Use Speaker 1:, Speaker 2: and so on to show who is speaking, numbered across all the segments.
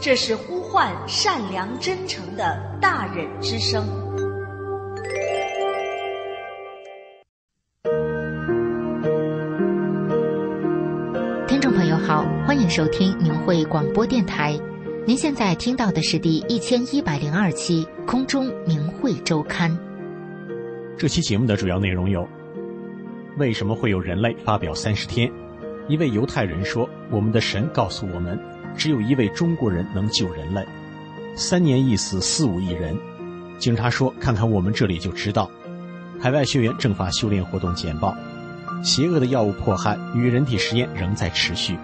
Speaker 1: 这是呼唤善良真诚的大忍之声。听众朋友好，欢迎收听明慧广播电台。您现在听到的是第一千一百零二期《空中明慧周刊》。
Speaker 2: 这期节目的主要内容有：为什么会有人类发表三十天？一位犹太人说：“我们的神告诉我们。”只有一位中国人能救人类，三年一死四五亿人。警察说：“看看我们这里就知道。”海外学员政法修炼活动简报：邪恶的药物迫害与人体实验仍在持续。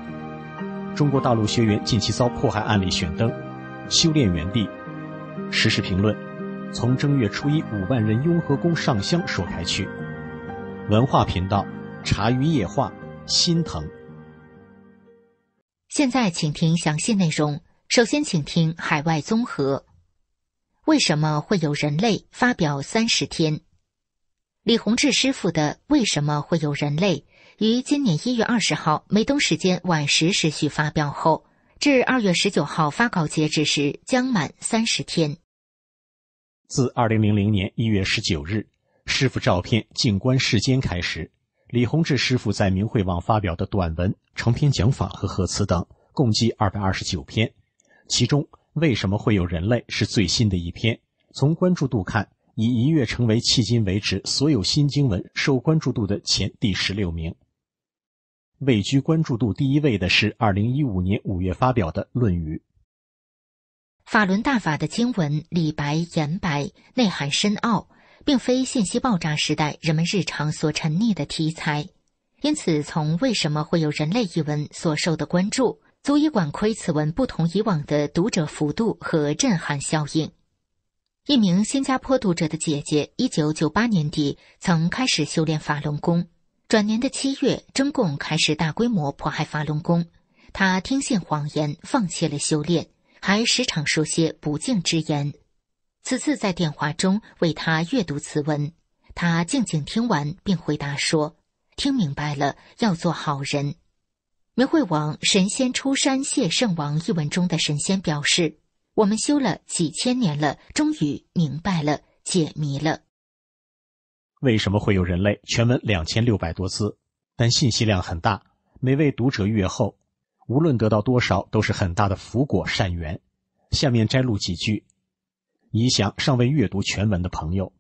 Speaker 2: 中国大陆学员近期遭迫害案例选登：修炼原地，实时评论。从正月初一五万人雍和宫上香说开去。文化频道《茶余夜话》，
Speaker 1: 心疼。现在请听详细内容。首先，请听海外综合：为什么会有人类？发表三十天，李洪志师傅的《为什么会有人类》于今年一月二十号（美东时间晚十时许）发表后，至二月十九号发稿截止时将满三十天。
Speaker 2: 自二零零零年一月十九日，师傅照片静观世间开始。李洪志师傅在明慧网发表的短文、成篇讲法和贺词等，共计二百二十九篇，其中“为什么会有人类”是最新的一篇。从关注度看，已一跃成为迄今为止所有新经文受关注度的前第十六名。位居关注度第一位的是二零一五年五月发表的《论语》。
Speaker 1: 法轮大法的经文，李白言白，内涵深奥。并非信息爆炸时代人们日常所沉溺的题材，因此从为什么会有人类一文所受的关注，足以管窥此文不同以往的读者幅度和震撼效应。一名新加坡读者的姐姐，一九九八年底曾开始修炼法轮功，转年的七月，中共开始大规模迫害法轮功，他听信谎言，放弃了修炼，还时常说些不敬之言。此次在电话中为他阅读此文，他静静听完，并回答说：“听明白了，要做好人。”《明惠王神仙出山谢圣王》一文中的神仙表示：“我们修了几千年了，终于明白了，解谜了。”
Speaker 2: 为什么会有人类？全文两千六百多字，但信息量很大。每位读者阅后，无论得到多少，都是很大的福果善缘。下面摘录几句。你想尚未阅读全文的朋友，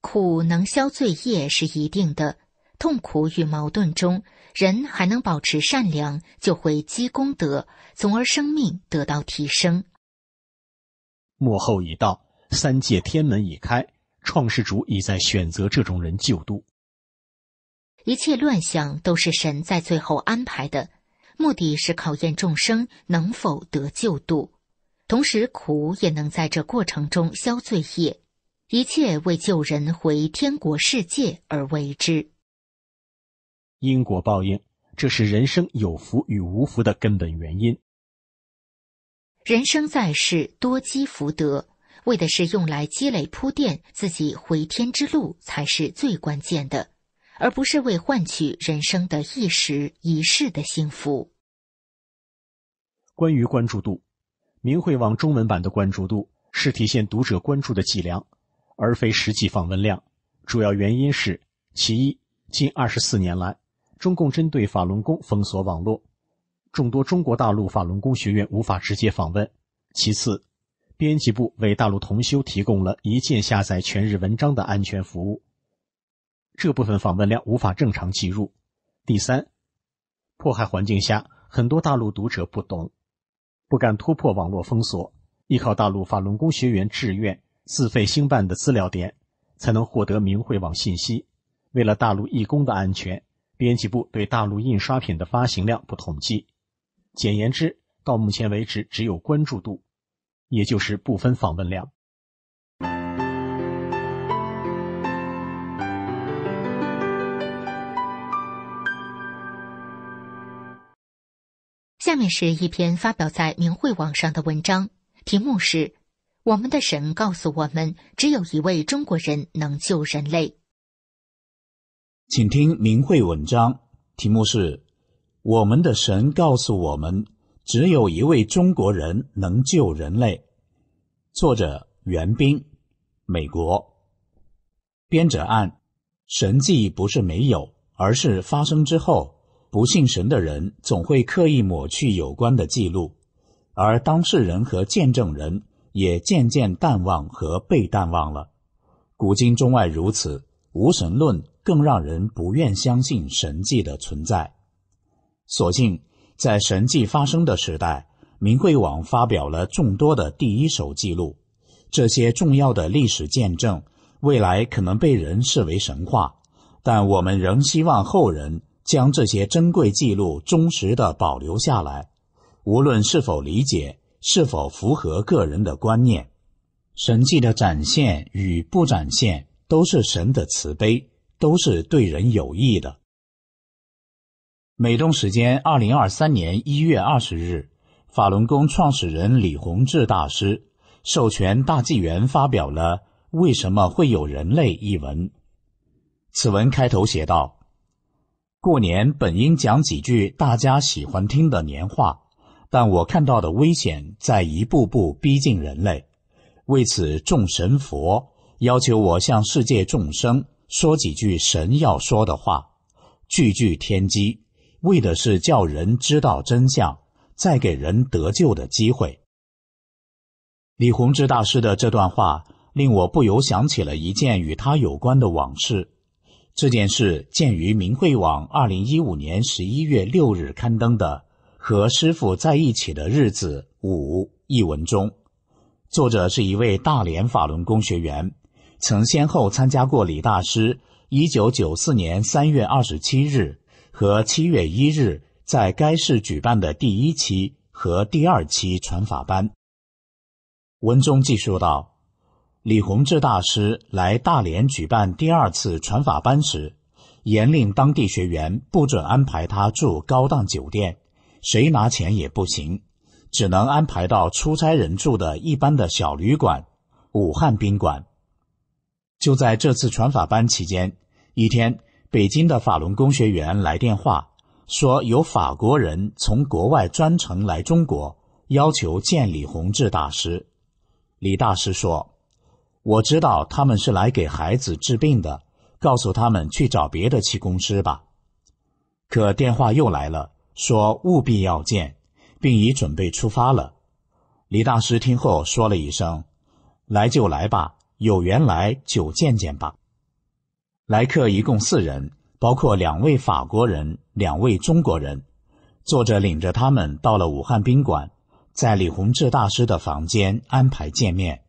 Speaker 1: 苦能消罪业是一定的。痛苦与矛盾中，人还能保持善良，就会积功德，从而生命得到提升。
Speaker 2: 幕后已到，三界天门已开，创世主已在选择这种人救度。
Speaker 1: 一切乱象都是神在最后安排的，目的是考验众生能否得救度。同时，苦也能在这过程中消罪业，一切为救人回天国世界而为之。
Speaker 2: 因果报应，这是人生有福与无福的根本原因。
Speaker 1: 人生在世，多积福德，为的是用来积累铺垫自己回天之路，才是最关键的，而不是为换取人生的一时一世的幸福。关于关注
Speaker 2: 度。明慧网中文版的关注度是体现读者关注的计量，而非实际访问量。主要原因是：其一，近二十四年来，中共针对法轮功封锁网络，众多中国大陆法轮功学院无法直接访问；其次，编辑部为大陆同修提供了一键下载全日文章的安全服务，这部分访问量无法正常计入；第三，迫害环境下，很多大陆读者不懂。不敢突破网络封锁，依靠大陆法轮功学员志愿自费兴办的资料点，才能获得明慧网信息。为了大陆义工的安全，编辑部对大陆印刷品的发行量不统计。简言之，到目前为止只有关注度，也就是部分访问量。
Speaker 1: 下面是一篇发表在明慧网上的文章，题目是“我们的神告诉我们，只有一位中国人能救人类”。
Speaker 3: 请听明慧文章，题目是“我们的神告诉我们，只有一位中国人能救人类”。作者袁冰，美国。编者按：神迹不是没有，而是发生之后。不信神的人总会刻意抹去有关的记录，而当事人和见证人也渐渐淡忘和被淡忘了。古今中外如此，无神论更让人不愿相信神迹的存在。所幸，在神迹发生的时代，明慧网发表了众多的第一手记录，这些重要的历史见证，未来可能被人视为神话，但我们仍希望后人。将这些珍贵记录忠实的保留下来，无论是否理解，是否符合个人的观念，神迹的展现与不展现，都是神的慈悲，都是对人有益的。美东时间二零二三年一月二十日，法轮功创始人李洪志大师授权大纪元发表了《为什么会有人类》一文。此文开头写道。过年本应讲几句大家喜欢听的年话，但我看到的危险在一步步逼近人类。为此，众神佛要求我向世界众生说几句神要说的话，句句天机，为的是叫人知道真相，再给人得救的机会。李洪志大师的这段话令我不由想起了一件与他有关的往事。这件事见于明慧网二零一五年十一月六日刊登的《和师傅在一起的日子五》一文中，作者是一位大连法轮功学员，曾先后参加过李大师一九九四年三月二十七日和七月一日在该市举办的第一期和第二期传法班。文中记述道。李洪志大师来大连举办第二次传法班时，严令当地学员不准安排他住高档酒店，谁拿钱也不行，只能安排到出差人住的一般的小旅馆——武汉宾馆。就在这次传法班期间，一天，北京的法轮功学员来电话说，有法国人从国外专程来中国，要求见李洪志大师。李大师说。我知道他们是来给孩子治病的，告诉他们去找别的气功师吧。可电话又来了，说务必要见，并已准备出发了。李大师听后说了一声：“来就来吧，有缘来就见见吧。”来客一共四人，包括两位法国人、两位中国人。作者领着他们到了武汉宾馆，在李洪志大师的房间安排见面。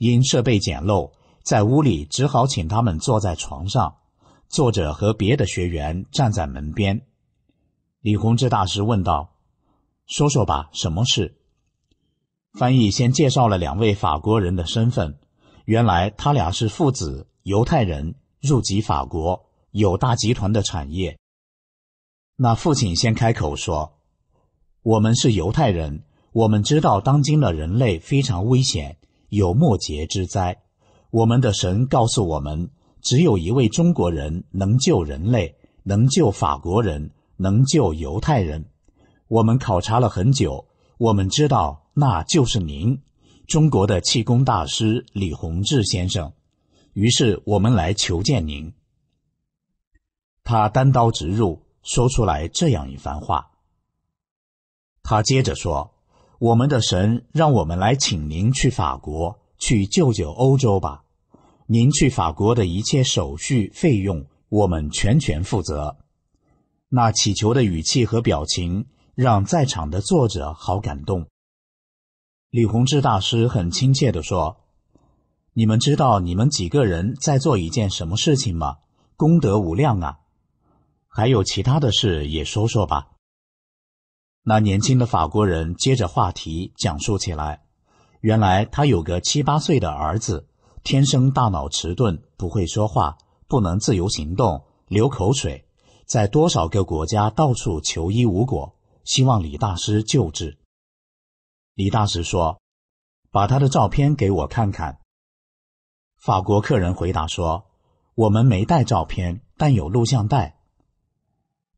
Speaker 3: 因设备简陋，在屋里只好请他们坐在床上，作者和别的学员站在门边。李洪志大师问道：“说说吧，什么事？”翻译先介绍了两位法国人的身份，原来他俩是父子，犹太人，入籍法国，有大集团的产业。那父亲先开口说：“我们是犹太人，我们知道当今的人类非常危险。”有末节之灾，我们的神告诉我们，只有一位中国人能救人类，能救法国人，能救犹太人。我们考察了很久，我们知道那就是您，中国的气功大师李洪志先生。于是我们来求见您。他单刀直入，说出来这样一番话。他接着说。我们的神让我们来请您去法国，去救救欧洲吧。您去法国的一切手续费用，我们全权负责。那祈求的语气和表情，让在场的作者好感动。李洪志大师很亲切的说：“你们知道你们几个人在做一件什么事情吗？功德无量啊！还有其他的事也说说吧。”那年轻的法国人接着话题讲述起来，原来他有个七八岁的儿子，天生大脑迟钝，不会说话，不能自由行动，流口水，在多少个国家到处求医无果，希望李大师救治。李大师说：“把他的照片给我看看。”法国客人回答说：“我们没带照片，但有录像带。”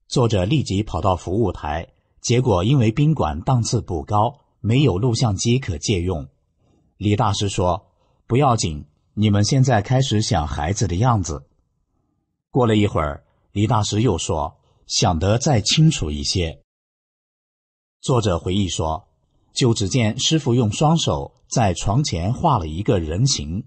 Speaker 3: 作者立即跑到服务台。结果，因为宾馆档次不高，没有录像机可借用。李大师说：“不要紧，你们现在开始想孩子的样子。”过了一会儿，李大师又说：“想得再清楚一些。”作者回忆说：“就只见师傅用双手在床前画了一个人形，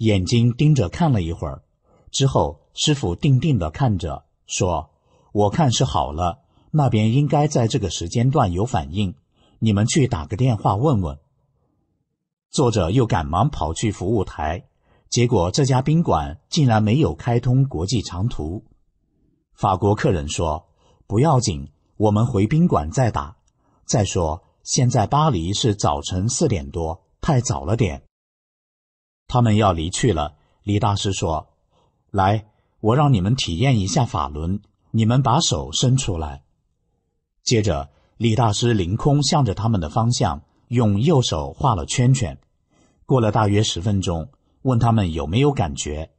Speaker 3: 眼睛盯着看了一会儿，之后师傅定定的看着，说：‘我看是好了。’”那边应该在这个时间段有反应，你们去打个电话问问。作者又赶忙跑去服务台，结果这家宾馆竟然没有开通国际长途。法国客人说：“不要紧，我们回宾馆再打。再说现在巴黎是早晨四点多，太早了点。”他们要离去了，李大师说：“来，我让你们体验一下法轮，你们把手伸出来。”接着，李大师凌空向着他们的方向，用右手画了圈圈。过了大约十分钟，问他们有没有感觉。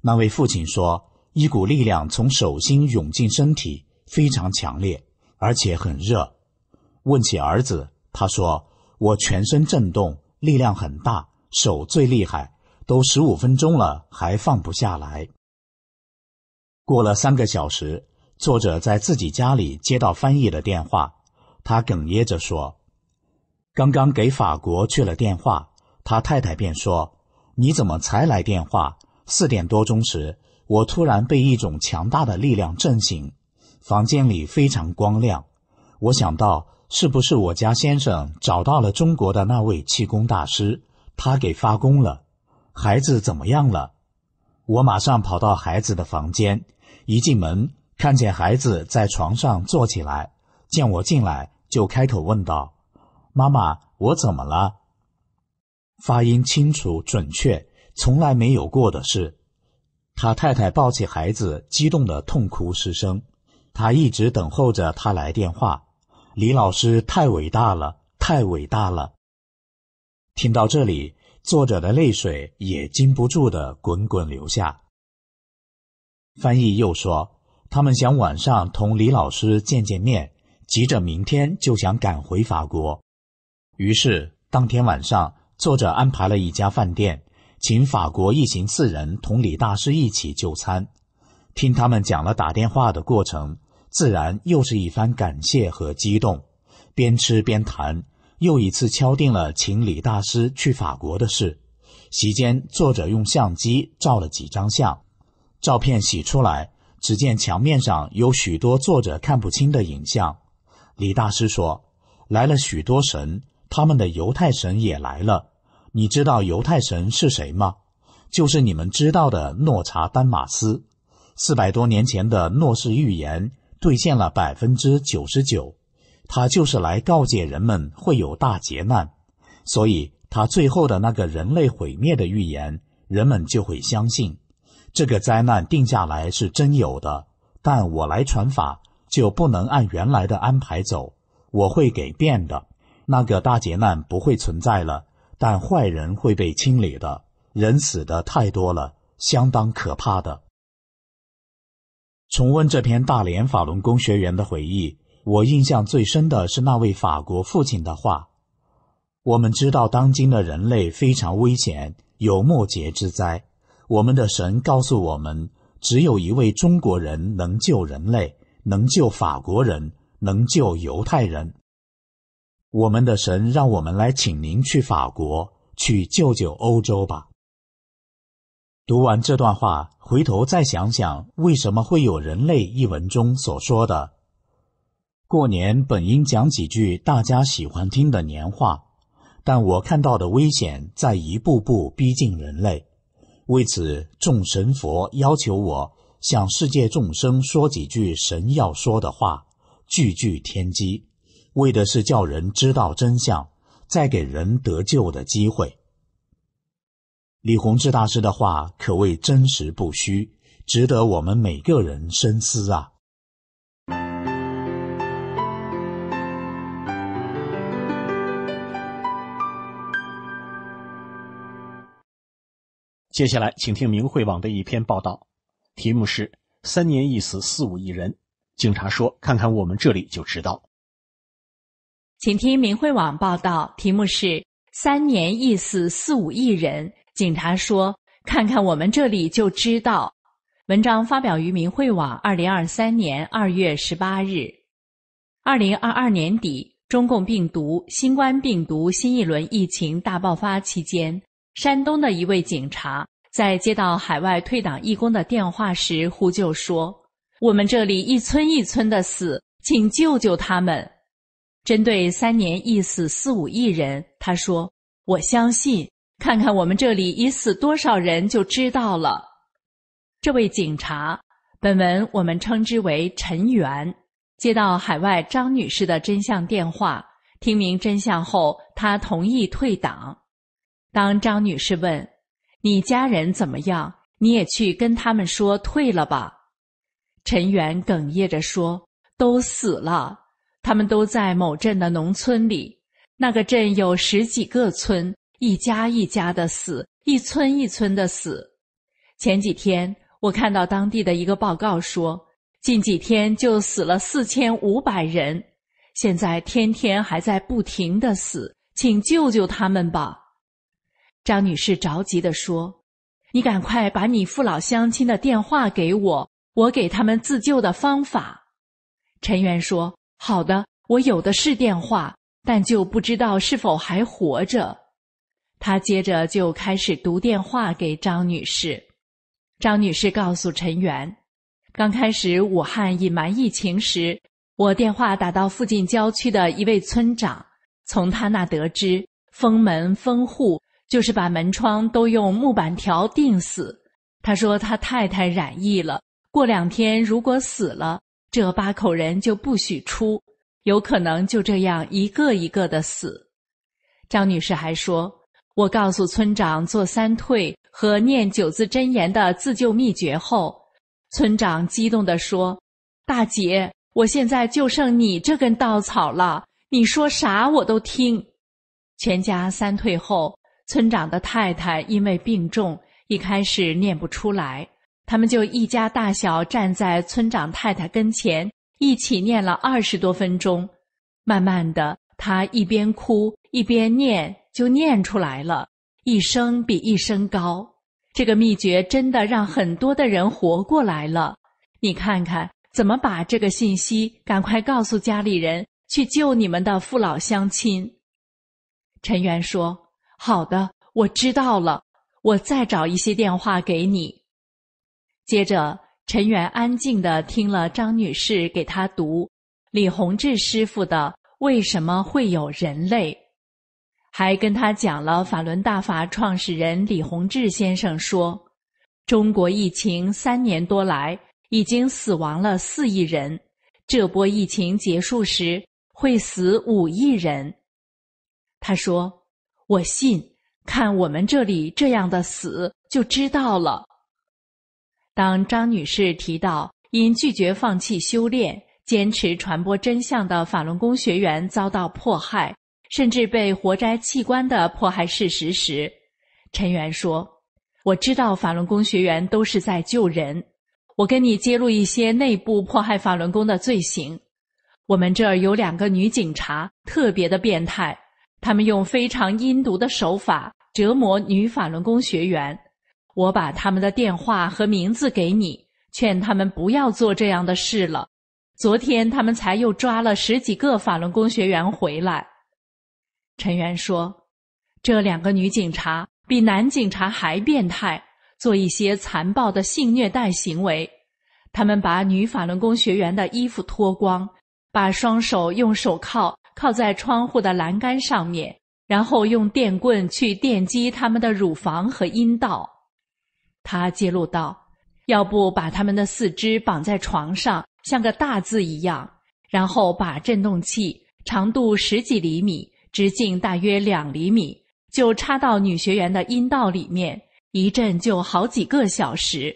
Speaker 3: 那位父亲说：“一股力量从手心涌进身体，非常强烈，而且很热。”问起儿子，他说：“我全身震动，力量很大，手最厉害，都十五分钟了还放不下来。”过了三个小时。作者在自己家里接到翻译的电话，他哽咽着说：“刚刚给法国去了电话，他太太便说：‘你怎么才来电话？’四点多钟时，我突然被一种强大的力量震醒，房间里非常光亮。我想到是不是我家先生找到了中国的那位气功大师，他给发功了。孩子怎么样了？我马上跑到孩子的房间，一进门。”看见孩子在床上坐起来，见我进来就开口问道：“妈妈，我怎么了？”发音清楚准确，从来没有过的事。他太太抱起孩子，激动的痛哭失声。他一直等候着他来电话。李老师太伟大了，太伟大了！听到这里，作者的泪水也禁不住的滚滚流下。翻译又说。他们想晚上同李老师见见面，急着明天就想赶回法国。于是当天晚上，作者安排了一家饭店，请法国一行四人同李大师一起就餐，听他们讲了打电话的过程，自然又是一番感谢和激动。边吃边谈，又一次敲定了请李大师去法国的事。席间，作者用相机照了几张相，照片洗出来。只见墙面上有许多作者看不清的影像。李大师说：“来了许多神，他们的犹太神也来了。你知道犹太神是谁吗？就是你们知道的诺查丹马斯。四百多年前的诺氏预言兑现了百分之九十九，他就是来告诫人们会有大劫难。所以他最后的那个人类毁灭的预言，人们就会相信。”这个灾难定下来是真有的，但我来传法就不能按原来的安排走，我会给变的。那个大劫难不会存在了，但坏人会被清理的。人死的太多了，相当可怕的。重温这篇大连法轮功学员的回忆，我印象最深的是那位法国父亲的话：“我们知道当今的人类非常危险，有末劫之灾。”我们的神告诉我们，只有一位中国人能救人类，能救法国人，能救犹太人。我们的神让我们来，请您去法国，去救救欧洲吧。读完这段话，回头再想想，为什么会有人类一文中所说的：过年本应讲几句大家喜欢听的年话，但我看到的危险在一步步逼近人类。为此，众神佛要求我向世界众生说几句神要说的话，句句天机，为的是叫人知道真相，再给人得救的机会。李洪志大师的话可谓真实不虚，值得我们每个人深思啊。
Speaker 2: 接下来，请听明慧网的一篇报道，题目是“三年一死四五亿人”。警察说：“看看我们这里就知道。”
Speaker 4: 请听明慧网报道，题目是“三年一死四五亿人”。警察说：“看看我们这里就知道。”文章发表于明慧网，二零二三年二月十八日。二零二二年底，中共病毒新冠病毒新一轮疫情大爆发期间。山东的一位警察在接到海外退党义工的电话时呼救说：“我们这里一村一村的死，请救救他们。”针对三年一死四五亿人，他说：“我相信，看看我们这里已死多少人就知道了。”这位警察，本文我们称之为陈元，接到海外张女士的真相电话，听明真相后，他同意退党。当张女士问你家人怎么样，你也去跟他们说退了吧。陈元哽咽着说：“都死了，他们都在某镇的农村里。那个镇有十几个村，一家一家的死，一村一村的死。前几天我看到当地的一个报告说，近几天就死了四千五百人，现在天天还在不停的死，请救救他们吧。”张女士着急地说：“你赶快把你父老乡亲的电话给我，我给他们自救的方法。”陈元说：“好的，我有的是电话，但就不知道是否还活着。”他接着就开始读电话给张女士。张女士告诉陈元：“刚开始武汉隐瞒疫情时，我电话打到附近郊区的一位村长，从他那得知封门封户。”就是把门窗都用木板条钉死。他说他太太染疫了，过两天如果死了，这八口人就不许出，有可能就这样一个一个的死。张女士还说：“我告诉村长做三退和念九字真言的自救秘诀后，村长激动地说：‘大姐，我现在就剩你这根稻草了，你说啥我都听。’全家三退后。”村长的太太因为病重，一开始念不出来。他们就一家大小站在村长太太跟前，一起念了二十多分钟。慢慢的，他一边哭一边念，就念出来了，一声比一声高。这个秘诀真的让很多的人活过来了。你看看，怎么把这个信息赶快告诉家里人，去救你们的父老乡亲。陈元说。好的，我知道了。我再找一些电话给你。接着，陈元安静的听了张女士给他读李洪志师傅的《为什么会有人类》，还跟他讲了法轮大法创始人李洪志先生说，中国疫情三年多来已经死亡了四亿人，这波疫情结束时会死五亿人。他说。我信，看我们这里这样的死就知道了。当张女士提到因拒绝放弃修炼、坚持传播真相的法轮功学员遭到迫害，甚至被活摘器官的迫害事实时，陈元说：“我知道法轮功学员都是在救人。我跟你揭露一些内部迫害法轮功的罪行。我们这儿有两个女警察，特别的变态。”他们用非常阴毒的手法折磨女法轮功学员，我把他们的电话和名字给你，劝他们不要做这样的事了。昨天他们才又抓了十几个法轮功学员回来。陈元说，这两个女警察比男警察还变态，做一些残暴的性虐待行为。他们把女法轮功学员的衣服脱光，把双手用手铐。靠在窗户的栏杆上面，然后用电棍去电击他们的乳房和阴道。他揭露道：“要不把他们的四肢绑在床上，像个大字一样，然后把震动器（长度十几厘米，直径大约两厘米）就插到女学员的阴道里面，一震就好几个小时。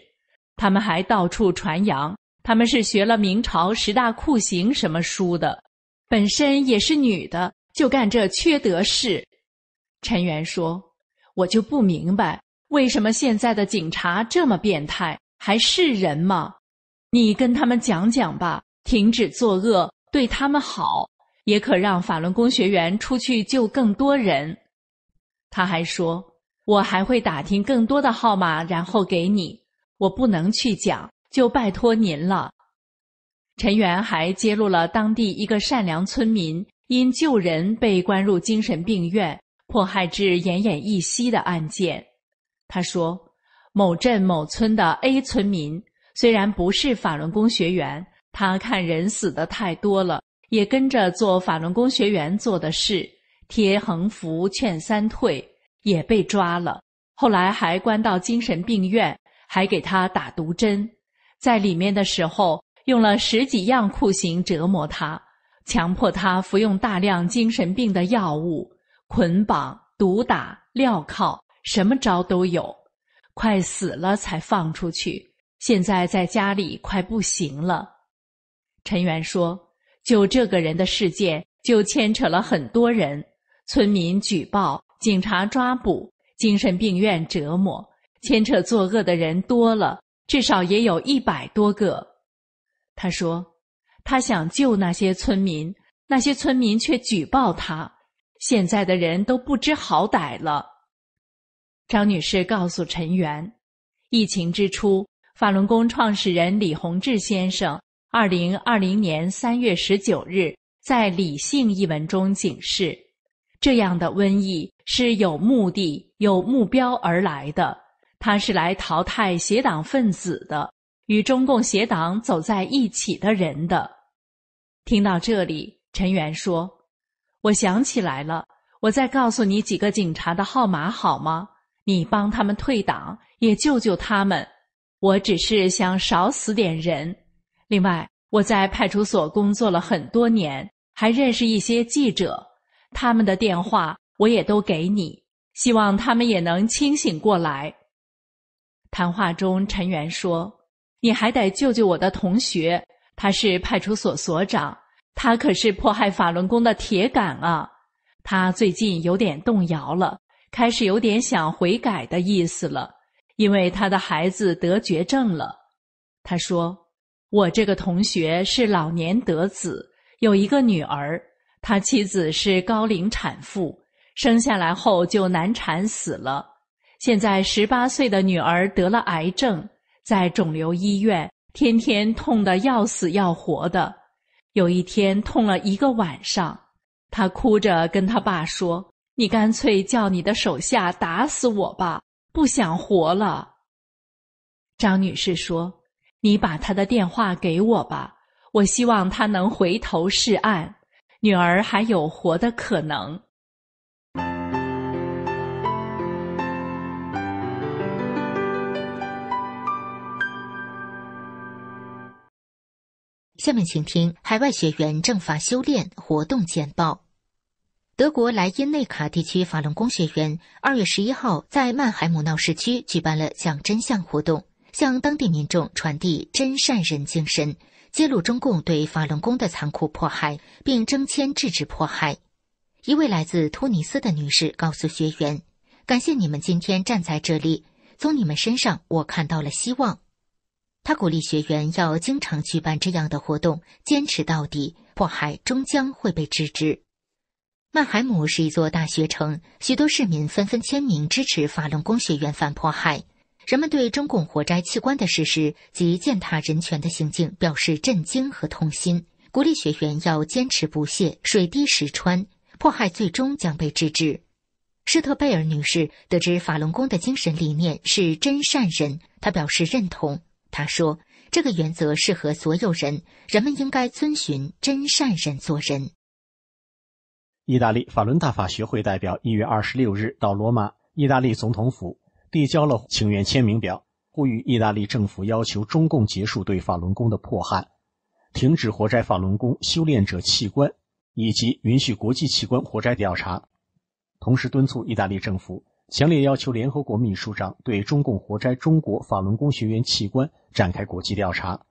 Speaker 4: 他们还到处传扬，他们是学了明朝十大酷刑什么书的。”本身也是女的，就干这缺德事。陈元说：“我就不明白，为什么现在的警察这么变态，还是人吗？你跟他们讲讲吧，停止作恶，对他们好，也可让法轮功学员出去救更多人。”他还说：“我还会打听更多的号码，然后给你。我不能去讲，就拜托您了。”陈元还揭露了当地一个善良村民因救人被关入精神病院、迫害至奄奄一息的案件。他说：“某镇某村的 A 村民虽然不是法轮功学员，他看人死的太多了，也跟着做法轮功学员做的事，贴横幅劝三退，也被抓了。后来还关到精神病院，还给他打毒针。在里面的时候。”用了十几样酷刑折磨他，强迫他服用大量精神病的药物，捆绑、毒打、镣铐，什么招都有。快死了才放出去，现在在家里快不行了。陈元说：“就这个人的事件，就牵扯了很多人：村民举报、警察抓捕、精神病院折磨，牵扯作恶的人多了，至少也有一百多个。”他说：“他想救那些村民，那些村民却举报他。现在的人都不知好歹了。”张女士告诉陈元：“疫情之初，法轮功创始人李洪志先生，二零二零年三月十九日在《理性》一文中警示：这样的瘟疫是有目的、有目标而来的，它是来淘汰邪党分子的。”与中共协党走在一起的人的，听到这里，陈元说：“我想起来了，我再告诉你几个警察的号码好吗？你帮他们退党，也救救他们。我只是想少死点人。另外，我在派出所工作了很多年，还认识一些记者，他们的电话我也都给你，希望他们也能清醒过来。”谈话中，陈元说。你还得救救我的同学，他是派出所所长，他可是迫害法轮功的铁杆啊！他最近有点动摇了，开始有点想悔改的意思了，因为他的孩子得绝症了。他说：“我这个同学是老年得子，有一个女儿，他妻子是高龄产妇，生下来后就难产死了，现在十八岁的女儿得了癌症。”在肿瘤医院，天天痛得要死要活的。有一天痛了一个晚上，他哭着跟他爸说：“你干脆叫你的手下打死我吧，不想活了。”张女士说：“你把他的电话给我吧，我希望他能回头是岸，女儿还有活的可能。”
Speaker 1: 下面请听海外学员政法修炼活动简报。德国莱茵内卡地区法轮功学员二月十一号在曼海姆闹市区举办了讲真相活动，向当地民众传递真善人精神，揭露中共对法轮功的残酷迫害，并征迁制止迫害。一位来自突尼斯的女士告诉学员：“感谢你们今天站在这里，从你们身上我看到了希望。”他鼓励学员要经常举办这样的活动，坚持到底，迫害终将会被制止。曼海姆是一座大学城，许多市民纷纷签名支持法轮功学员反迫害。人们对中共火灾器官的事实及践踏人权的行径表示震惊和痛心，鼓励学员要坚持不懈，水滴石穿，迫害最终将被制止。施特贝尔女士得知法轮功的精神理念是真善人，她表示认同。他说：“这个原则适合所有人，人们应该遵循真善人做人。”
Speaker 2: 意大利法伦大法学会代表一月二十六日到罗马意大利总统府递交了请愿签名表，呼吁意大利政府要求中共结束对法轮功的迫害，停止活摘法轮功修炼者器官，以及允许国际器官活摘调查，同时敦促意大利政府。强烈要求联合国秘书长对中共活摘中国法轮功学员器官展开国际调查。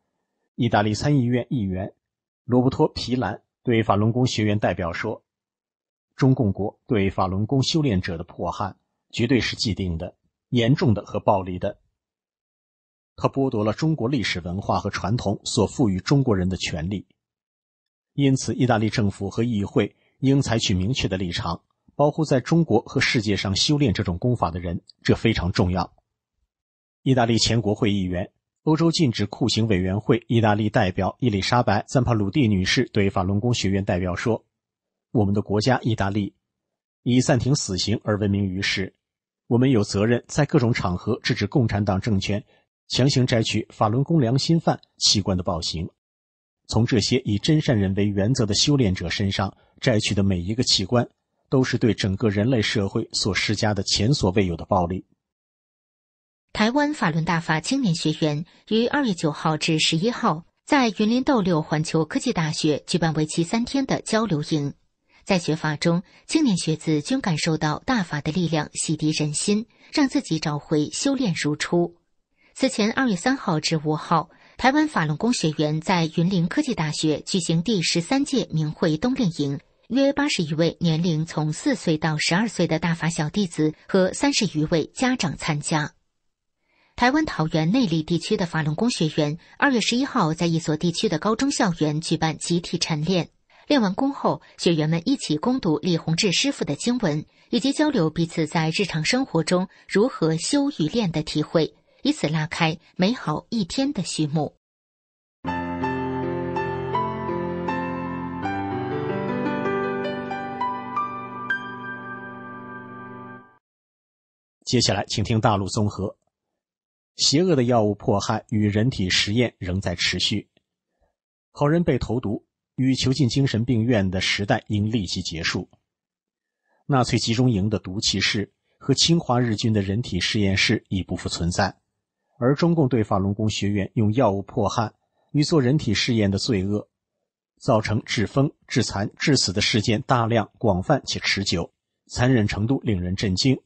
Speaker 2: 意大利参议院议员罗伯托·皮兰对法轮功学员代表说：“中共国对法轮功修炼者的迫害绝对是既定的、严重的和暴力的。他剥夺了中国历史文化和传统所赋予中国人的权利。因此，意大利政府和议会应采取明确的立场。”包括在中国和世界上修炼这种功法的人，这非常重要。意大利前国会议员、欧洲禁止酷刑委员会意大利代表伊丽莎白·赞帕鲁蒂女士对法轮功学院代表说：“我们的国家意大利以暂停死刑而闻名于世，我们有责任在各种场合制止共产党政权强行摘取法轮功良心犯器官的暴行。从这些以真善人为原则的修炼者身上摘取的每一个器官。”都是对整个人类社会所施加的前所未有的暴力。
Speaker 1: 台湾法轮大法青年学员于二月九号至十一号在云林斗六环球科技大学举办为期三天的交流营，在学法中，青年学子均感受到大法的力量洗涤人心，让自己找回修炼如初。此前二月三号至五号，台湾法轮功学员在云林科技大学举行第十三届名会冬令营。约八十余位年龄从四岁到十二岁的大法小弟子和三十余位家长参加。台湾桃园内坜地区的法轮功学员，二月十一号在一所地区的高中校园举办集体晨练。练完功后，学员们一起攻读李洪志师傅的经文，以及交流彼此在日常生活中如何修与练的体会，以此拉开美好一天的序幕。
Speaker 2: 接下来，请听大陆综合：邪恶的药物迫害与人体实验仍在持续。好人被投毒与囚禁精神病院的时代应立即结束。纳粹集中营的毒气室和侵华日军的人体实验室已不复存在，而中共对法轮功学员用药物迫害与做人体试验的罪恶，造成致疯、致残、致死的事件大量、广泛且持久，残忍程度令人震惊。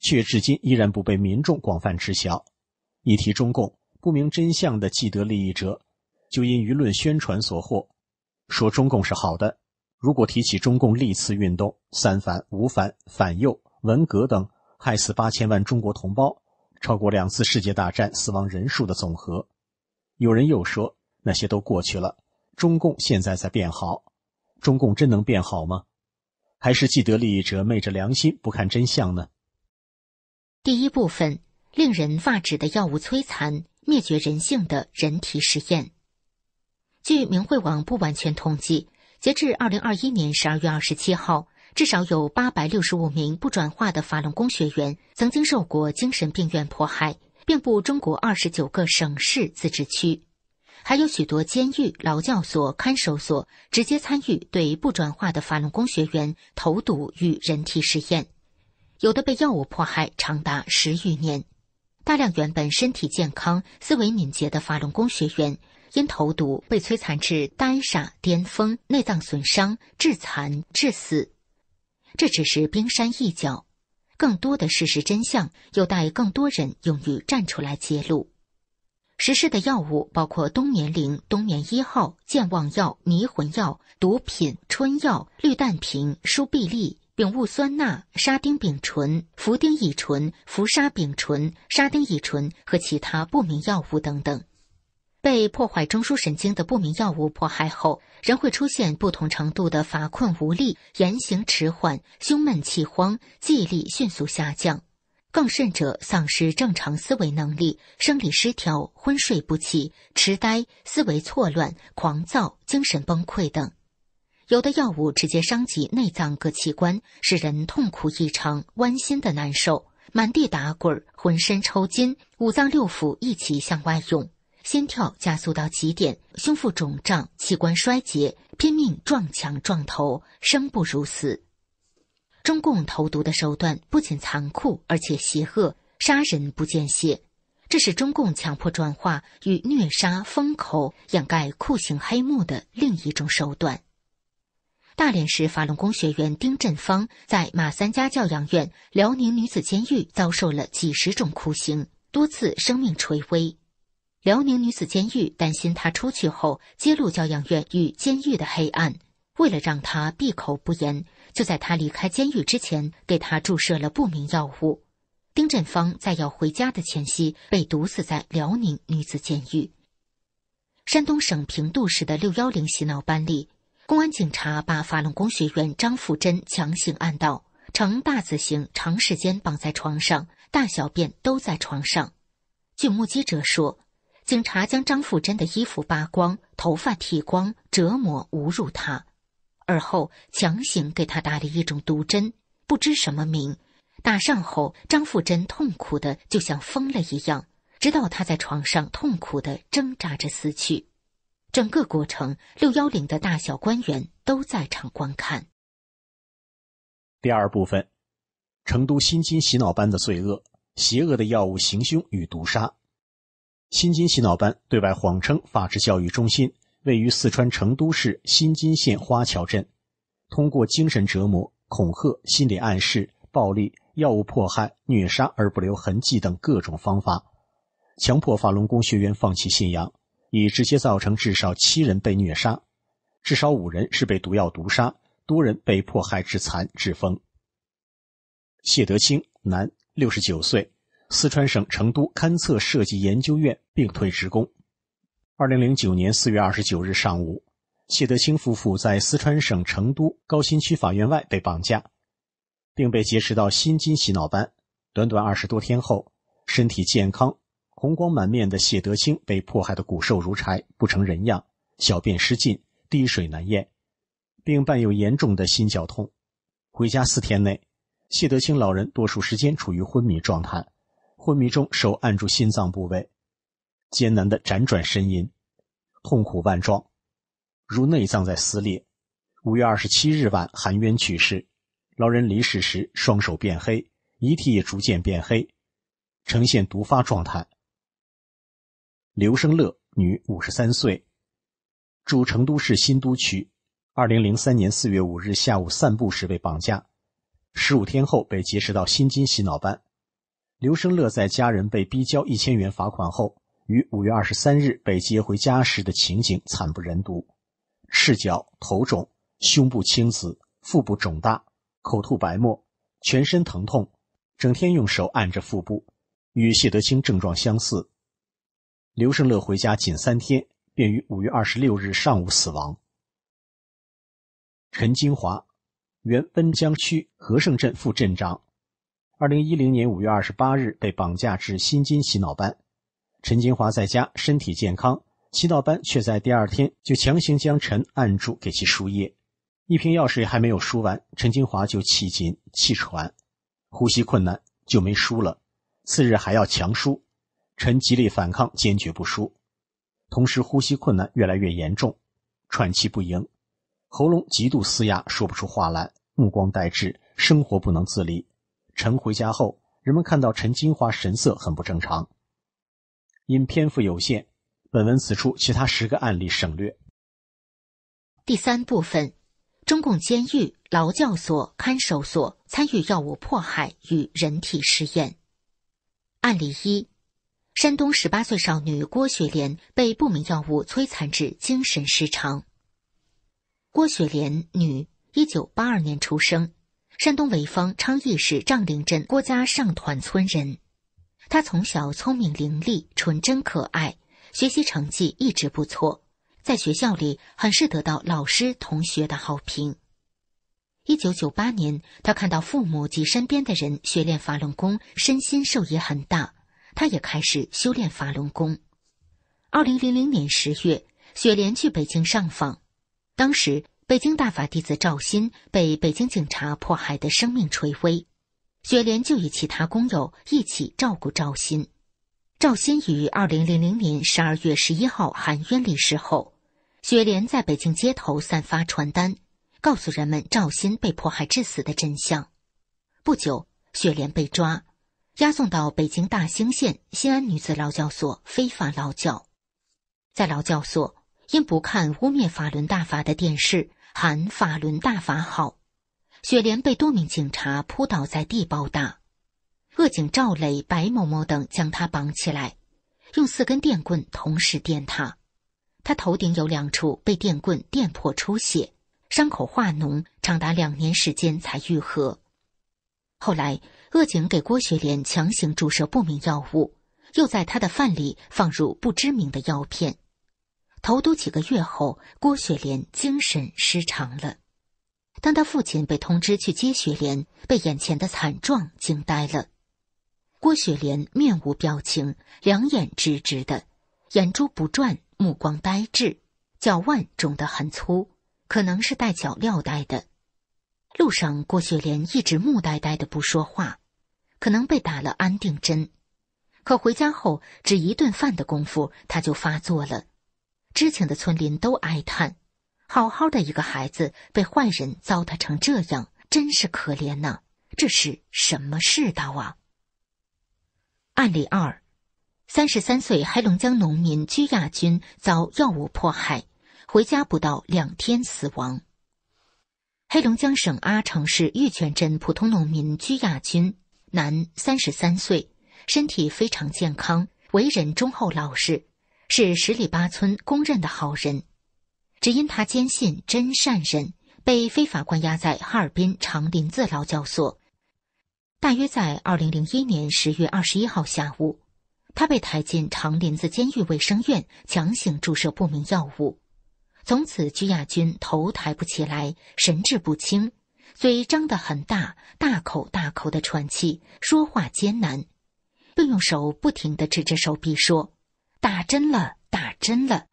Speaker 2: 却至今依然不被民众广泛知晓。一提中共，不明真相的既得利益者就因舆论宣传所惑，说中共是好的。如果提起中共历次运动，三反、五反、反右、文革等，害死八千万中国同胞，超过两次世界大战死亡人数的总和。有人又说那些都过去了，中共现在在变好。中共真能变好吗？还是既得利益者昧着良心不看真相呢？
Speaker 1: 第一部分，令人发指的药物摧残、灭绝人性的人体实验。据明慧网不完全统计，截至二零二一年十二月二十七号，至少有八百六十五名不转化的法轮功学员曾经受过精神病院迫害，遍布中国二十九个省市自治区，还有许多监狱、劳教所、看守所直接参与对不转化的法轮功学员投毒与人体实验。有的被药物迫害长达十余年，大量原本身体健康、思维敏捷的法轮功学员因投毒被摧残至呆傻、癫疯、内脏损伤、致残、致死。这只是冰山一角，更多的事实真相有待更多人勇于站出来揭露。实施的药物包括冬眠灵、冬眠一号、健忘药、迷魂药、毒品、春药、氯氮平、舒必利。丙戊酸钠、沙丁丙醇、氟丁乙醇、氟沙丙醇、沙丁乙醇和其他不明药物等等，被破坏中枢神经的不明药物迫害后，仍会出现不同程度的乏困无力、言行迟缓、胸闷气慌、记忆力迅速下降，更甚者丧失正常思维能力、生理失调、昏睡不起、痴呆、思维错乱、狂躁、精神崩溃等。有的药物直接伤及内脏各器官，使人痛苦异常，剜心的难受，满地打滚，浑身抽筋，五脏六腑一起向外涌，心跳加速到极点，胸腹肿胀，器官衰竭，拼命撞墙撞头，生不如死。中共投毒的手段不仅残酷，而且邪恶，杀人不见血，这是中共强迫转化与虐杀、封口、掩盖酷刑黑幕的另一种手段。大连市法轮功学员丁振芳在马三家教养院、辽宁女子监狱遭受了几十种酷刑，多次生命垂危。辽宁女子监狱担心她出去后揭露教养院与监狱的黑暗，为了让她闭口不言，就在她离开监狱之前给她注射了不明药物。丁振芳在要回家的前夕被毒死在辽宁女子监狱。山东省平度市的六幺零洗脑班里。公安警察把法轮功学员张富珍强行按倒，呈大字形长时间绑在床上，大小便都在床上。据目击者说，警察将张富珍的衣服扒光，头发剃光，折磨侮辱他，而后强行给他打了一种毒针，不知什么名。打上后，张富珍痛苦的就像疯了一样，直到他在床上痛苦的挣扎着死去。整个过程，六幺零的大小官员都在场观看。
Speaker 2: 第二部分：成都新津洗脑班的罪恶、邪恶的药物行凶与毒杀。新津洗脑班对外谎称法治教育中心位于四川成都市新津县花桥镇，通过精神折磨、恐吓、心理暗示、暴力、药物迫害、虐杀而不留痕迹等各种方法，强迫法轮功学员放弃信仰。已直接造成至少七人被虐杀，至少五人是被毒药毒杀，多人被迫害致残致疯。谢德清，男，六十九岁，四川省成都勘测设计研究院并退职工。二零零九年四月二十九日上午，谢德清夫妇在四川省成都高新区法院外被绑架，并被劫持到新津洗脑班。短短二十多天后，身体健康。红光满面的谢德清，被迫害的骨瘦如柴，不成人样，小便失禁，滴水难咽，并伴有严重的心绞痛。回家四天内，谢德清老人多数时间处于昏迷状态，昏迷中手按住心脏部位，艰难的辗转呻吟，痛苦万状，如内脏在撕裂。五月二十七日晚含冤去世，老人离世时双手变黑，遗体也逐渐变黑，呈现毒发状态。刘生乐，女，五十三岁，住成都市新都区。二零零三年四月五日下午散步时被绑架，十五天后被劫持到新津洗脑班。刘生乐在家人被逼交一千元罚款后，于五月二十三日被接回家时的情景惨不忍睹：赤脚、头肿、胸部青紫、腹部肿大、口吐白沫、全身疼痛，整天用手按着腹部，与谢德清症状相似。刘胜乐回家仅三天，便于五月二十六日上午死亡。陈金华，原温江区合盛镇副镇长，二零一零年五月二十八日被绑架至新津洗脑班。陈金华在家身体健康，洗脑班却在第二天就强行将陈按住给其输液，一瓶药水还没有输完，陈金华就气紧气喘，呼吸困难，就没输了。次日还要强输。陈极力反抗，坚决不输，同时呼吸困难越来越严重，喘气不赢，喉咙极度嘶哑，说不出话来，目光呆滞，生活不能自理。陈回家后，人们看到陈金花神色很不正常。因篇幅有限，本文此处其他十个案例省略。
Speaker 1: 第三部分：中共监狱、劳教所、看守所参与药物迫害与人体实验案例一。山东十八岁少女郭雪莲被不明药物摧残至精神失常。郭雪莲，女，一九八二年出生，山东潍坊昌邑市丈陵镇郭家上团村人。她从小聪明伶俐、纯真可爱，学习成绩一直不错，在学校里很是得到老师、同学的好评。一九九八年，她看到父母及身边的人学练法轮功，身心受益很大。他也开始修炼法轮功。二零零零年十月，雪莲去北京上访，当时北京大法弟子赵鑫被北京警察迫害的生命垂危，雪莲就与其他工友一起照顾赵鑫。赵鑫于二零零零年十二月十一号含冤离世后，雪莲在北京街头散发传单，告诉人们赵鑫被迫害致死的真相。不久，雪莲被抓。押送到北京大兴县新安女子劳教所非法劳教，在劳教所因不看污蔑法轮大法的电视，喊“法轮大法好”，雪莲被多名警察扑倒在地暴打，恶警赵磊、白某某等将他绑起来，用四根电棍同时电他，他头顶有两处被电棍电破出血，伤口化脓，长达两年时间才愈合。后来，恶警给郭雪莲强行注射不明药物，又在她的饭里放入不知名的药片。投毒几个月后，郭雪莲精神失常了。当他父亲被通知去接雪莲，被眼前的惨状惊呆了。郭雪莲面无表情，两眼直直的，眼珠不转，目光呆滞，脚腕肿得很粗，可能是戴脚镣戴的。路上，郭雪莲一直木呆呆的不说话，可能被打了安定针。可回家后，只一顿饭的功夫，他就发作了。知情的村民都哀叹：好好的一个孩子，被坏人糟蹋成这样，真是可怜呐！这是什么世道啊？案例二：三十三岁黑龙江农民居亚军遭药物迫害，回家不到两天死亡。黑龙江省阿城市玉泉镇普通农民居亚军，男，三十三岁，身体非常健康，为人忠厚老实，是十里八村公认的好人。只因他坚信真善人，被非法关押在哈尔滨长林子劳教所。大约在二零零一年十月二十一号下午，他被抬进长林子监狱卫生院，强行注射不明药物。从此，居亚军头抬不起来，神志不清，嘴张得很大，大口大口的喘气，说话艰难，并用手不停的指着手臂说：“打针了，打针了。”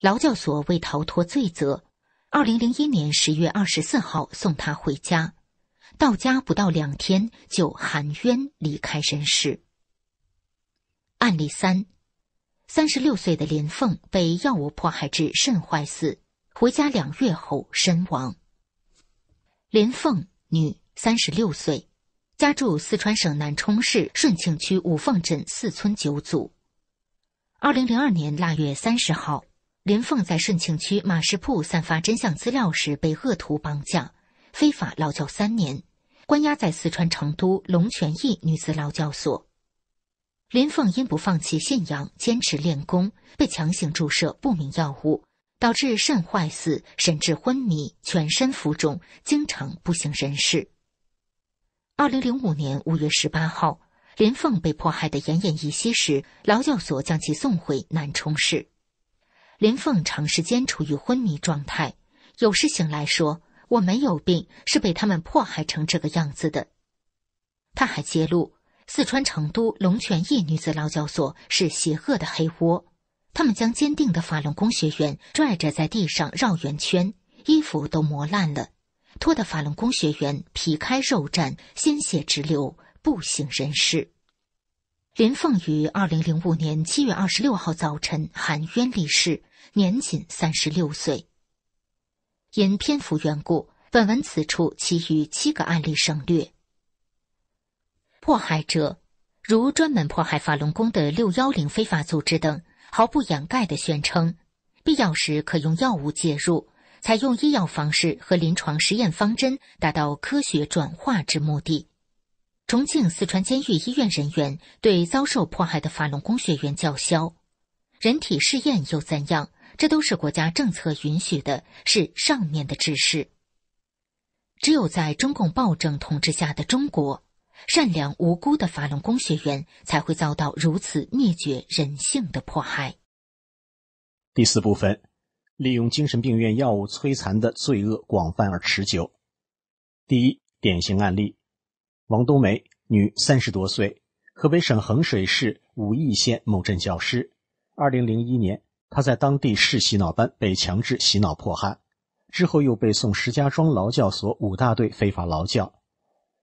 Speaker 1: 劳教所为逃脱罪责，二零零一年十月二十四号送他回家，到家不到两天就含冤离开人世。案例三。三十六岁的林凤被药物迫害至肾坏死，回家两月后身亡。林凤，女，三十六岁，家住四川省南充市顺庆区五凤镇四村九组。二零零二年腊月三十号，林凤在顺庆区马市铺散发真相资料时被恶徒绑架，非法劳教三年，关押在四川成都龙泉驿女子劳教所。林凤因不放弃信仰，坚持练功，被强行注射不明药物，导致肾坏死，甚至昏迷，全身浮肿，经常不省人事。二零零五年五月十八号，林凤被迫害的奄奄一息时，劳教所将其送回南充市。林凤长时间处于昏迷状态，有时醒来说：“我没有病，是被他们迫害成这个样子的。”他还揭露。四川成都龙泉驿女子劳教所是邪恶的黑窝，他们将坚定的法轮功学员拽着在地上绕圆圈，衣服都磨烂了，拖的法轮功学员皮开肉绽，鲜血直流，不省人事。林凤于二零零五年七月二十六号早晨含冤离世，年仅三十六岁。因篇幅缘故，本文此处其余七个案例省略。迫害者，如专门迫害法轮功的六幺零非法组织等，毫不掩盖的宣称，必要时可用药物介入，采用医药方式和临床实验方针，达到科学转化之目的。重庆四川监狱医院人员对遭受迫害的法轮功学员叫嚣：“人体试验又怎样？这都是国家政策允许的，是上面的指示。只有在中共暴政统治下的中国。”善良无辜的法轮功学员才会遭到如此灭绝人性的迫害。
Speaker 2: 第四部分，利用精神病院药物摧残的罪恶广泛而持久。第一典型案例：王冬梅，女，三十多岁，河北省衡水市武邑县某镇教师。二零零一年，她在当地市洗脑班被强制洗脑迫害，之后又被送石家庄劳教所五大队非法劳教。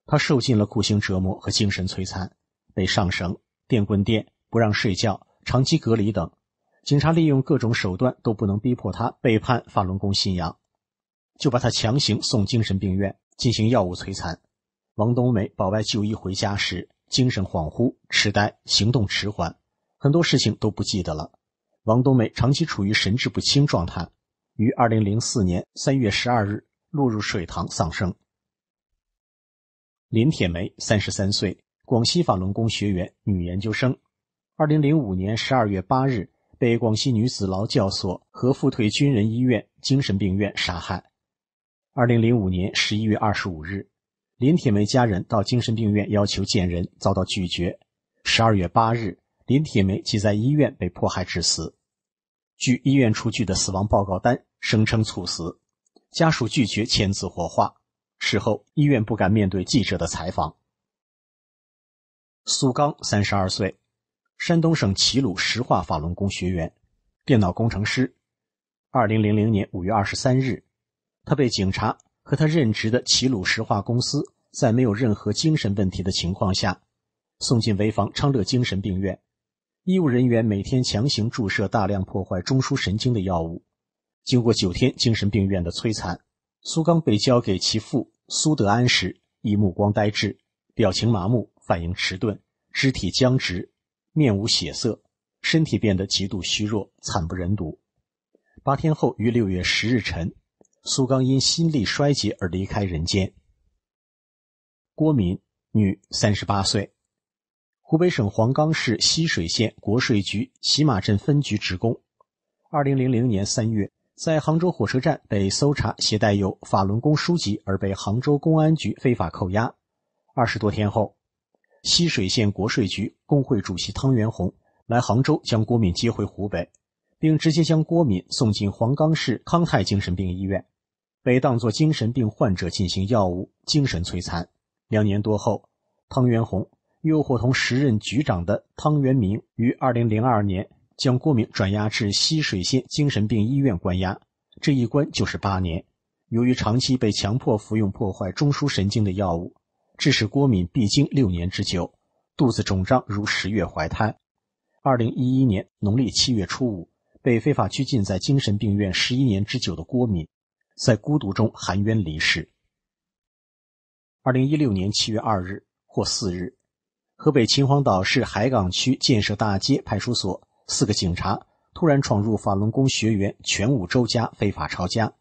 Speaker 2: 他受尽了酷刑折磨和精神摧残，被上绳、电棍电、不让睡觉、长期隔离等，警察利用各种手段都不能逼迫他背叛法轮功信仰，就把他强行送精神病院进行药物摧残。王冬梅保外就医回家时，精神恍惚、痴呆、行动迟缓，很多事情都不记得了。王冬梅长期处于神志不清状态，于二零零四年三月十二日落入水塘丧生。林铁梅，三十三岁，广西法轮功学员，女研究生。二零零五年十二月八日，被广西女子劳教所和复退军人医院精神病院杀害。二零零五年十一月二十五日，林铁梅家人到精神病院要求见人，遭到拒绝。十二月八日，林铁梅即在医院被迫害致死。据医院出具的死亡报告单，声称猝死，家属拒绝签字火化。事后，医院不敢面对记者的采访。苏刚三十二岁，山东省齐鲁石化法轮功学员，电脑工程师。二零零零年五月二十三日，他被警察和他任职的齐鲁石化公司在没有任何精神问题的情况下，送进潍坊昌乐精神病院。医务人员每天强行注射大量破坏中枢神经的药物。经过九天精神病院的摧残。苏刚被交给其父苏德安时，已目光呆滞，表情麻木，反应迟钝，肢体僵直，面无血色，身体变得极度虚弱，惨不忍睹。八天后，于六月十日晨，苏刚因心力衰竭而离开人间。郭敏，女，三十八岁，湖北省黄冈市浠水县国税局洗马镇分局职工，二零零零年三月。在杭州火车站被搜查，携带有法轮功书籍而被杭州公安局非法扣押。二十多天后，浠水县国税局工会主席汤元红来杭州将郭敏接回湖北，并直接将郭敏送进黄冈市康泰精神病医院，被当作精神病患者进行药物精神摧残。两年多后，汤元红又伙同时任局长的汤元明于二零零二年。将郭敏转押至西水县精神病医院关押，这一关就是八年。由于长期被强迫服用破坏中枢神经的药物，致使郭敏闭经六年之久，肚子肿胀如十月怀胎。二零一一年农历七月初五，被非法拘禁在精神病院十一年之久的郭敏，在孤独中含冤离世。二零一六年七月二日或四日，河北秦皇岛市海港区建设大街派出所。四个警察突然闯入法轮功学员全武周家非法抄家，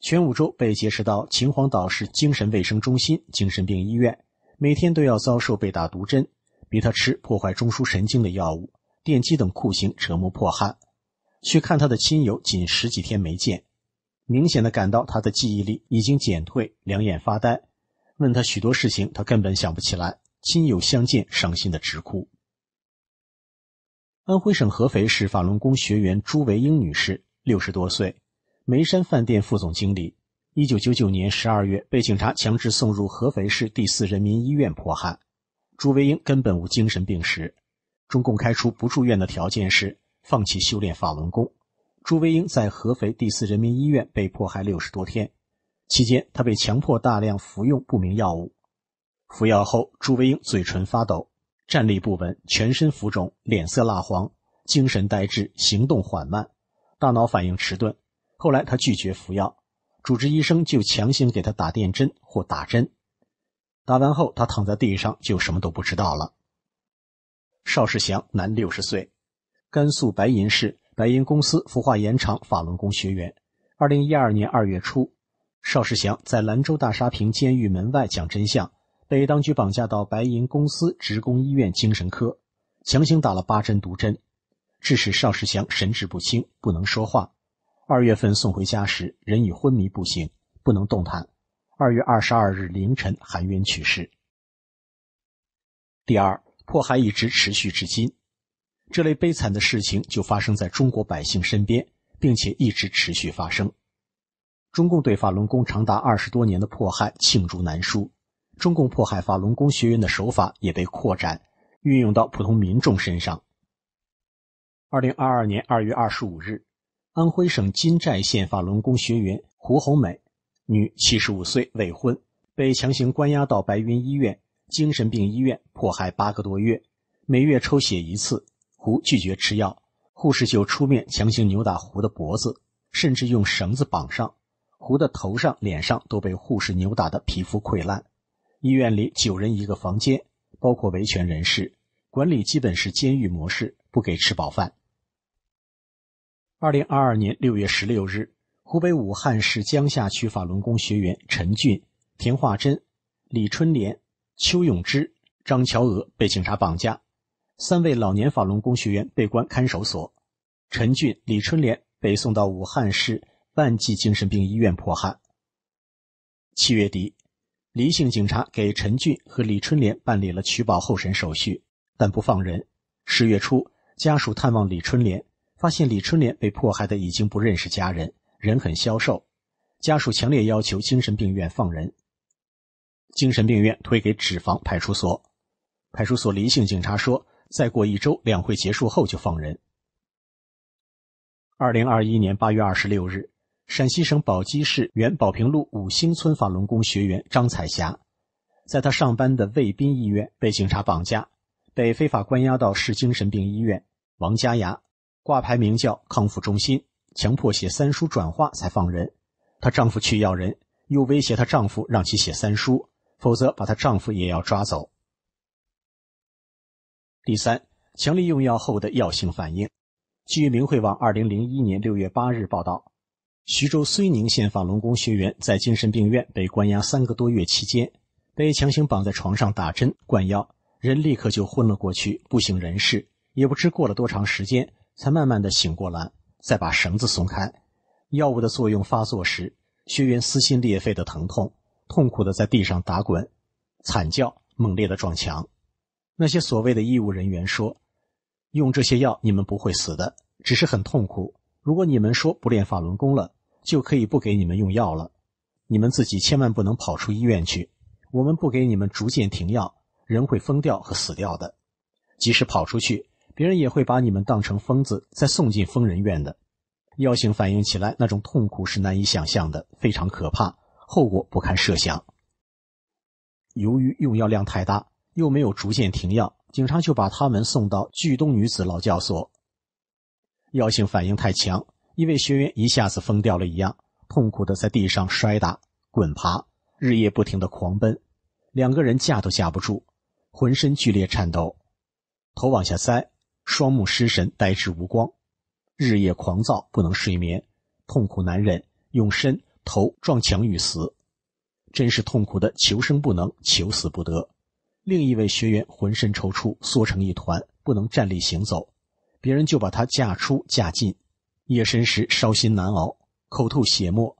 Speaker 2: 全武周被劫持到秦皇岛市精神卫生中心精神病医院，每天都要遭受被打毒针、逼他吃破坏中枢神经的药物、电击等酷刑折磨迫害。去看他的亲友，仅十几天没见，明显的感到他的记忆力已经减退，两眼发呆。问他许多事情，他根本想不起来。亲友相见，伤心的直哭。安徽省合肥市法轮功学员朱维英女士，六十多岁，梅山饭店副总经理，一九九九年十二月被警察强制送入合肥市第四人民医院迫害。朱维英根本无精神病史，中共开出不住院的条件是放弃修炼法轮功。朱维英在合肥第四人民医院被迫害六十多天，期间她被强迫大量服用不明药物，服药后朱维英嘴唇发抖。站立不稳，全身浮肿，脸色蜡黄，精神呆滞，行动缓慢，大脑反应迟钝。后来他拒绝服药，主治医生就强行给他打电针或打针。打完后，他躺在地上就什么都不知道了。邵世祥，男，六十岁，甘肃白银市白银公司孵化盐场法轮功学员。二零一二年二月初，邵世祥在兰州大沙坪监狱门外讲真相。被当局绑架到白银公司职工医院精神科，强行打了八针毒针，致使邵世祥神志不清，不能说话。二月份送回家时，人已昏迷不醒，不能动弹。二月二十二日凌晨含冤去世。第二，迫害一直持续至今，这类悲惨的事情就发生在中国百姓身边，并且一直持续发生。中共对法轮功长达二十多年的迫害罄竹难书。中共迫害法轮功学员的手法也被扩展，运用到普通民众身上。二零二二年二月二十五日，安徽省金寨县法轮功学员胡红美，女，七十五岁，未婚，被强行关押到白云医院精神病医院迫害八个多月，每月抽血一次。胡拒绝吃药，护士就出面强行扭打胡的脖子，甚至用绳子绑上。胡的头上、脸上都被护士扭打的皮肤溃烂。医院里九人一个房间，包括维权人士，管理基本是监狱模式，不给吃饱饭。二零二二年六月十六日，湖北武汉市江夏区法轮功学员陈俊、田华珍、李春莲、邱永芝、张乔娥被警察绑架，三位老年法轮功学员被关看守所，陈俊、李春莲被送到武汉市万济精神病医院迫害。七月底。黎姓警察给陈俊和李春莲办理了取保候审手续，但不放人。十月初，家属探望李春莲，发现李春莲被迫害的已经不认识家人，人很消瘦。家属强烈要求精神病院放人，精神病院推给纸坊派出所，派出所临姓警察说，再过一周两会结束后就放人。二零二一年八月二十六日。陕西省宝鸡市原宝平路五星村法轮功学员张彩霞，在她上班的卫滨医院被警察绑架，被非法关押到市精神病医院。王家崖，挂牌名叫康复中心，强迫写三书转化才放人。她丈夫去要人，又威胁她丈夫让其写三书，否则把她丈夫也要抓走。第三，强力用药后的药性反应。据明慧网二零零一年六月八日报道。徐州睢宁县法轮功学员在精神病院被关押三个多月期间，被强行绑在床上打针灌药，人立刻就昏了过去，不省人事，也不知过了多长时间，才慢慢的醒过来。再把绳子松开，药物的作用发作时，学员撕心裂肺的疼痛，痛苦的在地上打滚，惨叫，猛烈的撞墙。那些所谓的医务人员说：“用这些药，你们不会死的，只是很痛苦。”如果你们说不练法轮功了，就可以不给你们用药了。你们自己千万不能跑出医院去，我们不给你们逐渐停药，人会疯掉和死掉的。即使跑出去，别人也会把你们当成疯子，再送进疯人院的。药性反应起来那种痛苦是难以想象的，非常可怕，后果不堪设想。由于用药量太大，又没有逐渐停药，警察就把他们送到巨东女子劳教所。药性反应太强，一位学员一下子疯掉了一样，痛苦的在地上摔打、滚爬，日夜不停的狂奔，两个人架都架不住，浑身剧烈颤抖，头往下栽，双目失神、呆滞无光，日夜狂躁不能睡眠，痛苦难忍，用身头撞墙欲死，真是痛苦的求生不能，求死不得。另一位学员浑身抽搐，缩成一团，不能站立行走。别人就把他嫁出嫁进，夜深时烧心难熬，口吐血沫，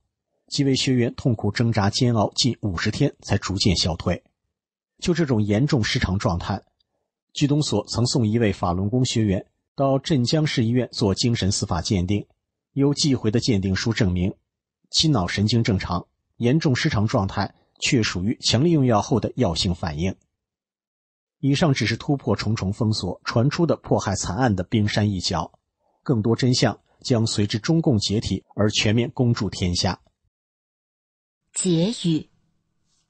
Speaker 2: 几位学员痛苦挣扎煎熬近五十天才逐渐消退。就这种严重失常状态，居东所曾送一位法轮功学员到镇江市医院做精神司法鉴定，由寄回的鉴定书证明，其脑神经正常，严重失常状态却属于强力用药后的药性反应。以上只是突破重重封锁传出的迫害惨案的冰山一角，更多真相将随着中共解体而全面公诸天下。
Speaker 1: 结语：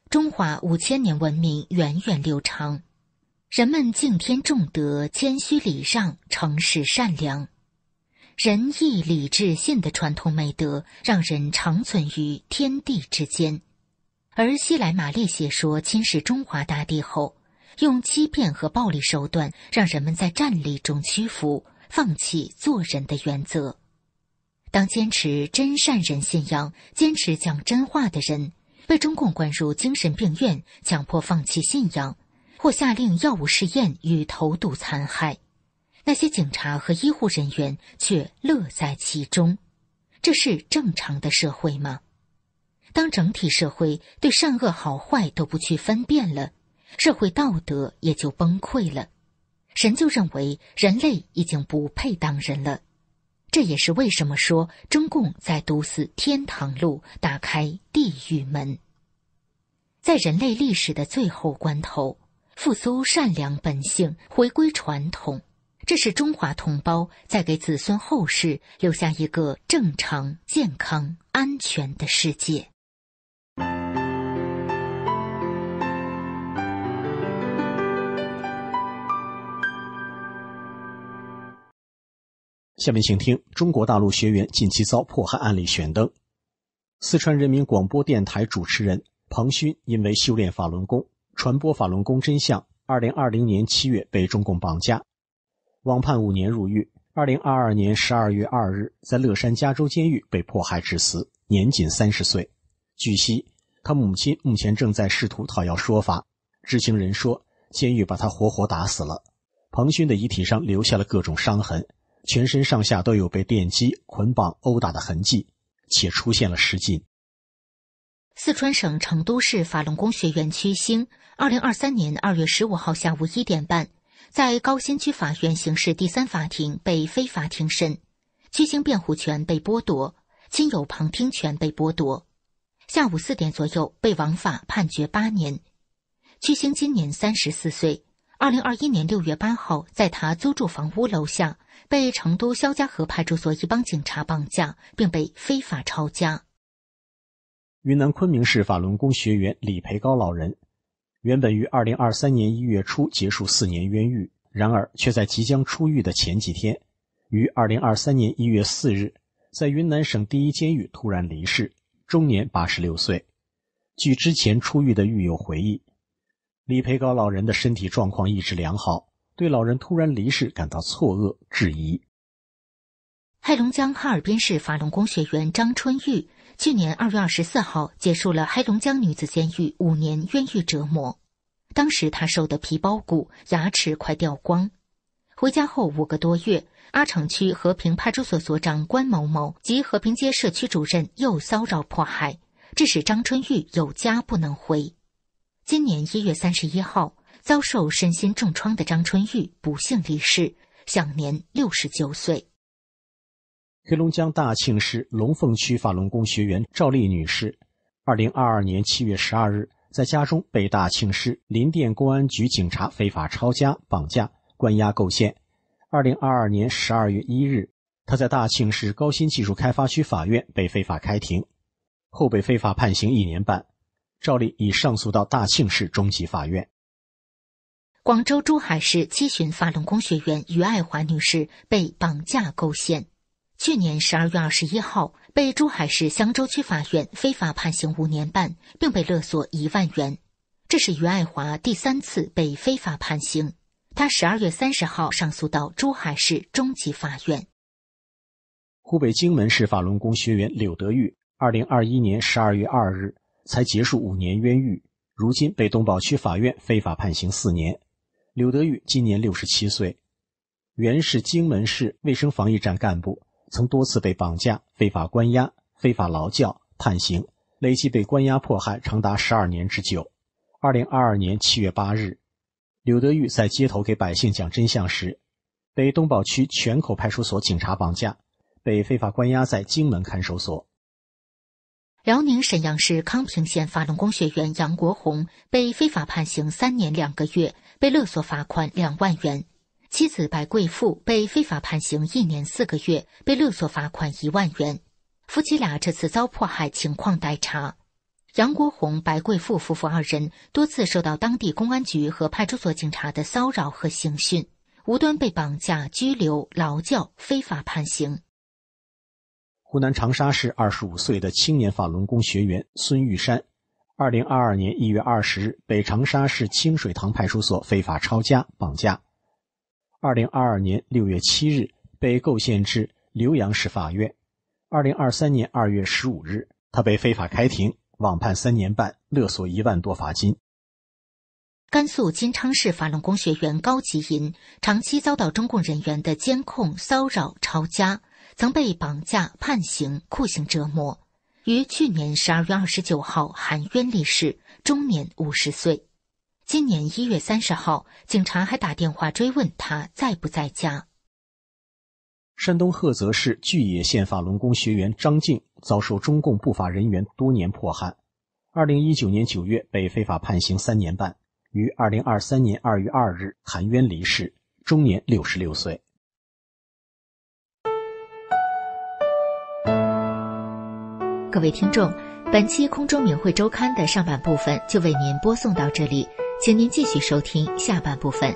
Speaker 1: 中华五千年文明源远流长，人们敬天重德、谦虚礼让、诚实善良、仁义礼智信的传统美德，让人长存于天地之间。而西来马列写说侵蚀中华大地后，用欺骗和暴力手段，让人们在战力中屈服，放弃做人的原则。当坚持真善人信仰、坚持讲真话的人被中共关入精神病院，强迫放弃信仰，或下令药物试验与投毒残害，那些警察和医护人员却乐在其中。这是正常的社会吗？当整体社会对善恶好坏都不去分辨了。社会道德也就崩溃了，神就认为人类已经不配当人了。这也是为什么说中共在堵死天堂路，打开地狱门。在人类历史的最后关头，复苏善良本性，回归传统，这是中华同胞在给子孙后世留下一个正常、健康、安全的世界。
Speaker 2: 下面请听中国大陆学员近期遭迫害案例选登：四川人民广播电台主持人彭勋因为修炼法轮功、传播法轮功真相，二零二零年七月被中共绑架，网判五年入狱。二零二二年十二月二日，在乐山加州监狱被迫害致死，年仅三十岁。据悉，他母亲目前正在试图讨要说法。知情人说，监狱把他活活打死了。彭勋的遗体上留下了各种伤痕。全身上下都有被电击、捆绑、殴打的痕迹，且出现了失禁。
Speaker 1: 四川省成都市法轮功学院屈星，二零二三年二月十五号下午一点半，在高新区法院刑事第三法庭被非法庭审，屈星辩护权被剥夺，亲友旁听权被剥夺。下午四点左右被枉法判决八年。屈星今年三十四岁。二零二一年六月八号，在他租住房屋楼下，被成都肖家河派出所一帮警察绑架，并被非法抄家。
Speaker 2: 云南昆明市法轮功学员李培高老人，原本于二零二三年一月初结束四年冤狱，然而却在即将出狱的前几天，于二零二三年一月四日，在云南省第一监狱突然离世，终年八十六岁。据之前出狱的狱友回忆。李培高老人的身体状况一直良好，对老人突然离世感到错愕质疑。
Speaker 1: 黑龙江哈尔滨市法轮功学员张春玉，去年二月二十四号结束了黑龙江女子监狱五年冤狱折磨。当时她瘦的皮包骨，牙齿快掉光。回家后五个多月，阿城区和平派出所所长关某某及和平街社区主任又骚扰迫害，致使张春玉有家不能回。今年一月三十一号，遭受身心重创的张春玉不幸离世，享年六十九岁。
Speaker 2: 黑龙江大庆市龙凤区法轮功学员赵丽女士，二零二二年七月十二日，在家中被大庆市林甸公安局警察非法抄家、绑架、关押、构陷。二零二二年十二月一日，她在大庆市高新技术开发区法院被非法开庭，后被非法判刑一年半。赵丽已上诉到大庆市中级法院。
Speaker 1: 广州珠海市七旬法轮功学员于爱华女士被绑架构陷，去年十二月二十一号被珠海市香洲区法院非法判刑五年半，并被勒索一万元。这是于爱华第三次被非法判刑，她十二月三十号上诉到珠海市中级法院。
Speaker 2: 湖北荆门市法轮功学员柳德玉，二零二一年十二月二日。才结束五年冤狱，如今被东宝区法院非法判刑四年。柳德玉今年六十七岁，原是荆门市卫生防疫站干部，曾多次被绑架、非法关押、非法劳教、判刑，累计被关押迫害长达十二年之久。二零二二年七月八日，柳德玉在街头给百姓讲真相时，被东宝区泉口派出所警察绑架，被非法关押在荆门看守所。
Speaker 1: 辽宁沈阳市康平县法轮功学员杨国红被非法判刑三年两个月，被勒索罚款两万元；妻子白贵富被非法判刑一年四个月，被勒索罚款一万元。夫妻俩这次遭迫害情况待查。杨国红、白贵富夫妇二人多次受到当地公安局和派出所警察的骚扰和刑讯，无端被绑架、拘留、劳教、非法判刑。
Speaker 2: 湖南长沙市25岁的青年法轮功学员孙玉山，2022年1月20日被长沙市清水塘派出所非法抄家、绑架。2022年6月7日被构陷至浏阳市法院。2023年2月15日，他被非法开庭，网判三年半，勒索一万多罚金。
Speaker 1: 甘肃金昌市法轮功学员高吉银，长期遭到中共人员的监控、骚扰、抄家。曾被绑架、判刑、酷刑折磨，于去年十二月二十九号含冤离世，终年五十岁。今年一月三十号，警察还打电话追问他在不在家。山
Speaker 2: 东菏泽市巨野县法轮功学员张静遭受中共不法人员多年迫害，二零一九年九月被非法判刑三年半，于二零二三年二月二日含冤离世，终年六十六岁。
Speaker 1: 各位听众，本期空中名汇周刊的上半部分就为您播送到这里，请您继续收听下半部分。